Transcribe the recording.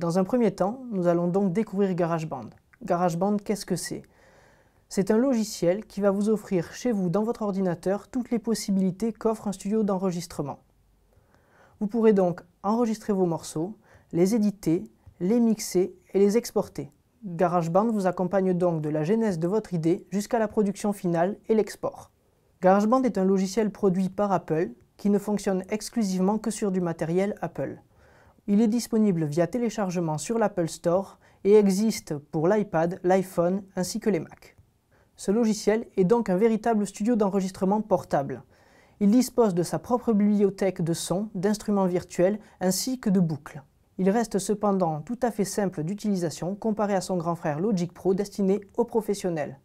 Dans un premier temps, nous allons donc découvrir GarageBand. GarageBand, qu'est-ce que c'est C'est un logiciel qui va vous offrir chez vous, dans votre ordinateur, toutes les possibilités qu'offre un studio d'enregistrement. Vous pourrez donc enregistrer vos morceaux, les éditer, les mixer et les exporter. GarageBand vous accompagne donc de la genèse de votre idée jusqu'à la production finale et l'export. GarageBand est un logiciel produit par Apple qui ne fonctionne exclusivement que sur du matériel Apple. Il est disponible via téléchargement sur l'Apple Store et existe pour l'iPad, l'iPhone ainsi que les Mac. Ce logiciel est donc un véritable studio d'enregistrement portable. Il dispose de sa propre bibliothèque de sons, d'instruments virtuels ainsi que de boucles. Il reste cependant tout à fait simple d'utilisation comparé à son grand frère Logic Pro destiné aux professionnels.